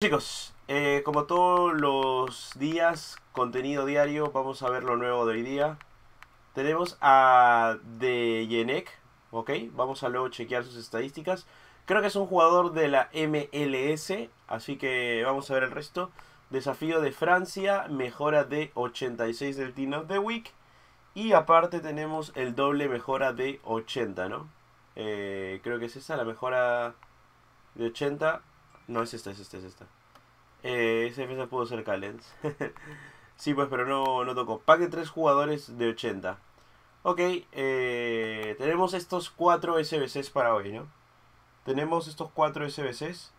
Chicos, eh, como todos los días, contenido diario, vamos a ver lo nuevo de hoy día. Tenemos a De Yenek, ok, vamos a luego chequear sus estadísticas. Creo que es un jugador de la MLS, así que vamos a ver el resto. Desafío de Francia, mejora de 86 del Team of the Week. Y aparte tenemos el doble mejora de 80, ¿no? Eh, creo que es esa, la mejora de 80 no, es esta, es esta, es esta. Eh, esa defensa pudo ser Callens. sí, pues, pero no, no tocó. Pack de tres jugadores de 80. Ok, eh, tenemos estos cuatro SBCs para hoy, ¿no? Tenemos estos cuatro SBCs.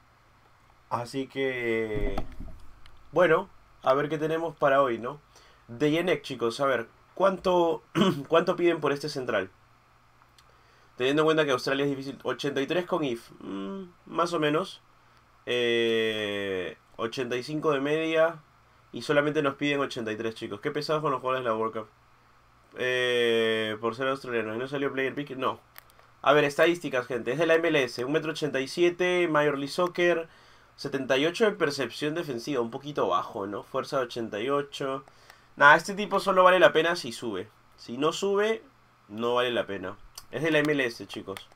Así que... Bueno, a ver qué tenemos para hoy, ¿no? De Yenek, chicos, a ver, ¿cuánto, ¿cuánto piden por este central? Teniendo en cuenta que Australia es difícil, 83 con IF, mm, más o menos. 85 eh, de media. Y solamente nos piden 83, chicos. Qué pesados con los jugadores de la World Cup. Eh, por ser australiano. ¿Y no salió Player Pick? No. A ver, estadísticas, gente. Es de la MLS. 1,87m, Major League Soccer. 78 de percepción defensiva. Un poquito bajo, ¿no? Fuerza 88. Nada, este tipo solo vale la pena si sube. Si no sube, no vale la pena. Es de la MLS, chicos.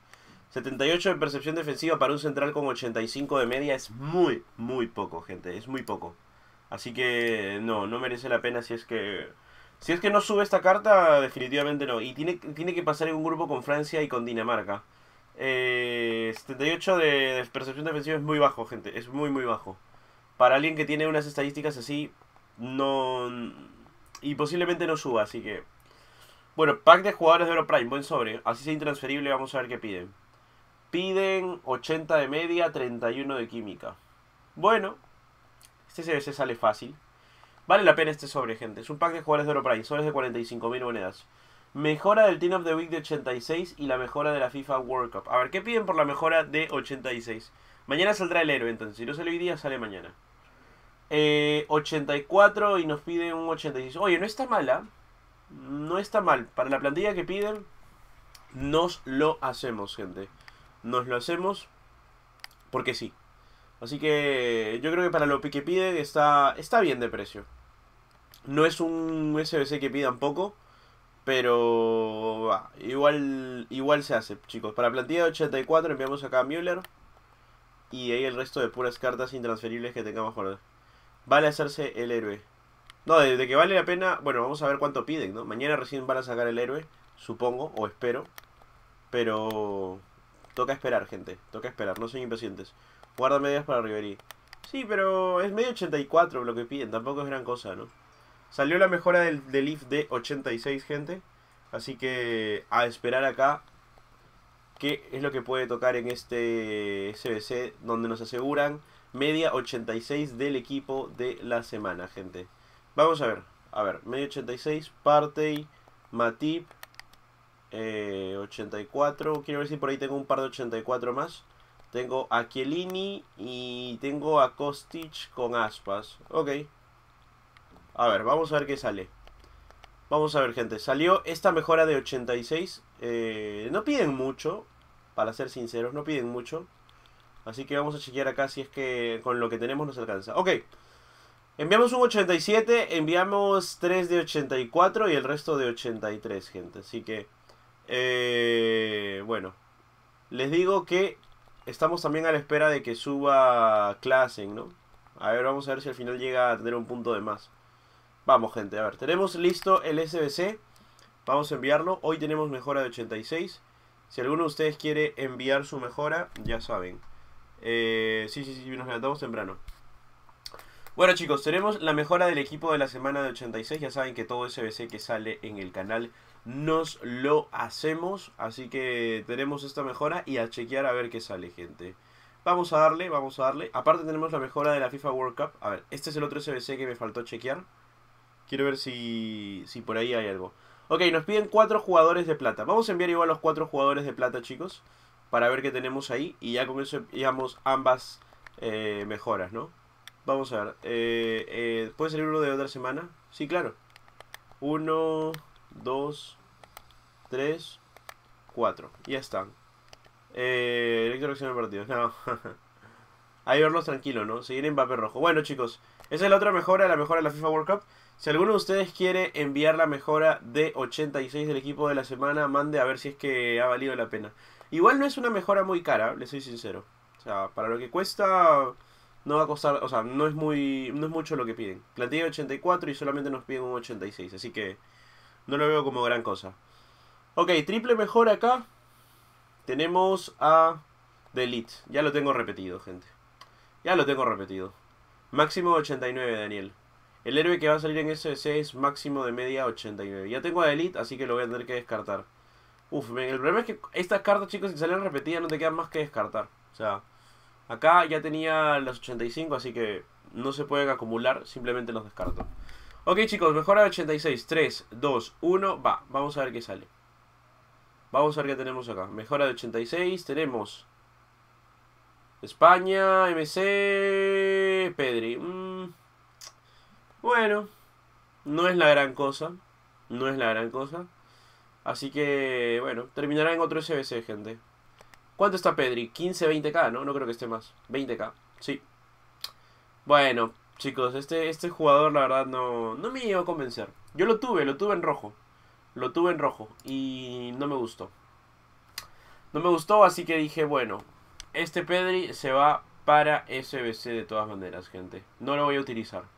78 de percepción defensiva para un central con 85 de media es muy, muy poco, gente. Es muy poco. Así que no, no merece la pena si es que... Si es que no sube esta carta, definitivamente no. Y tiene, tiene que pasar en un grupo con Francia y con Dinamarca. 78 eh, de, de percepción defensiva es muy bajo, gente. Es muy, muy bajo. Para alguien que tiene unas estadísticas así, no... Y posiblemente no suba, así que... Bueno, pack de jugadores de Oro Prime, buen sobre. Así sea intransferible, vamos a ver qué piden. Piden 80 de media, 31 de química. Bueno, este CBC sale fácil. Vale la pena este sobre, gente. Es un pack de jugadores de oro para sobres de 45.000 monedas. Mejora del Team of the Week de 86 y la mejora de la FIFA World Cup. A ver, ¿qué piden por la mejora de 86? Mañana saldrá el héroe, entonces. Si no sale hoy día, sale mañana. 84 eh, y nos piden un 86. Oye, no está mala. ¿ah? No está mal. Para la plantilla que piden, nos lo hacemos, gente nos lo hacemos porque sí. Así que yo creo que para lo que piden está, está bien de precio. No es un SBC que pidan poco, pero ah, igual, igual se hace, chicos. Para plantilla 84 enviamos acá a Müller y ahí el resto de puras cartas intransferibles que tengamos por Vale hacerse el héroe. No, desde que vale la pena, bueno, vamos a ver cuánto piden, ¿no? Mañana recién van a sacar el héroe, supongo, o espero. Pero Toca esperar, gente. Toca esperar, no sean impacientes. Guarda medias para Ribery. Sí, pero es medio 84 lo que piden, tampoco es gran cosa, ¿no? Salió la mejora del, Leaf de 86, gente. Así que a esperar acá qué es lo que puede tocar en este SBC donde nos aseguran media 86 del equipo de la semana, gente. Vamos a ver. A ver, Medio 86, Partey, Matip, 84, eh, quiero ver si por ahí tengo un par de 84 más. Tengo a y tengo a Kostic con aspas. Ok. A ver, vamos a ver qué sale. Vamos a ver, gente. Salió esta mejora de 86. Eh, no piden mucho, para ser sinceros, no piden mucho. Así que vamos a chequear acá si es que con lo que tenemos nos alcanza. Ok. Enviamos un 87, enviamos 3 de 84 y el resto de 83, gente. Así que eh, bueno, les digo que estamos también a la espera de que suba Classen, ¿no? A ver, vamos a ver si al final llega a tener un punto de más. Vamos, gente, a ver. Tenemos listo el SBC. Vamos a enviarlo. Hoy tenemos mejora de 86. Si alguno de ustedes quiere enviar su mejora, ya saben. Eh, sí, sí, sí, nos levantamos temprano. Bueno chicos, tenemos la mejora del equipo de la semana de 86. Ya saben que todo SBC que sale en el canal nos lo hacemos. Así que tenemos esta mejora y a chequear a ver qué sale, gente. Vamos a darle, vamos a darle. Aparte tenemos la mejora de la FIFA World Cup. A ver, este es el otro SBC que me faltó chequear. Quiero ver si, si por ahí hay algo. Ok, nos piden cuatro jugadores de plata. Vamos a enviar igual los cuatro jugadores de plata, chicos. Para ver qué tenemos ahí. Y ya con eso enviamos ambas eh, mejoras, ¿no? Vamos a ver. Eh, eh, ¿Puede salir uno de otra semana? Sí, claro. Uno... 2, 3, 4. Ya están. Eh, electroacción del partido. No. Ahí verlos tranquilo, ¿no? Seguir en papel rojo. Bueno, chicos. Esa es la otra mejora, la mejora de la FIFA World Cup. Si alguno de ustedes quiere enviar la mejora de 86 del equipo de la semana, mande a ver si es que ha valido la pena. Igual no es una mejora muy cara, le soy sincero. O sea, para lo que cuesta, no va a costar, o sea, no es muy no es mucho lo que piden. Plantilla 84 y solamente nos piden un 86, así que no lo veo como gran cosa. Ok, triple mejor acá. Tenemos a Delete, Ya lo tengo repetido, gente. Ya lo tengo repetido. Máximo 89, Daniel. El héroe que va a salir en ese es máximo de media 89. Ya tengo a Delete, así que lo voy a tener que descartar. Uf, el problema es que estas cartas, chicos, si salen repetidas no te quedan más que descartar. O sea, acá ya tenía las 85, así que no se pueden acumular, simplemente los descarto. Ok, chicos, mejora de 86. 3, 2, 1, va. Vamos a ver qué sale. Vamos a ver qué tenemos acá. Mejora de 86, tenemos... España, MC, Pedri. Mm. Bueno, no es la gran cosa. No es la gran cosa. Así que, bueno, terminará en otro SBC, gente. ¿Cuánto está Pedri? 15, 20k, ¿no? No creo que esté más. 20k, sí. Bueno, Chicos, este, este jugador la verdad no, me iba a convencer. Yo lo tuve, lo tuve en rojo. Lo tuve en rojo y no me gustó. No me gustó, así que dije, bueno, este Pedri se va para SBC de todas maneras, gente. No lo voy a utilizar.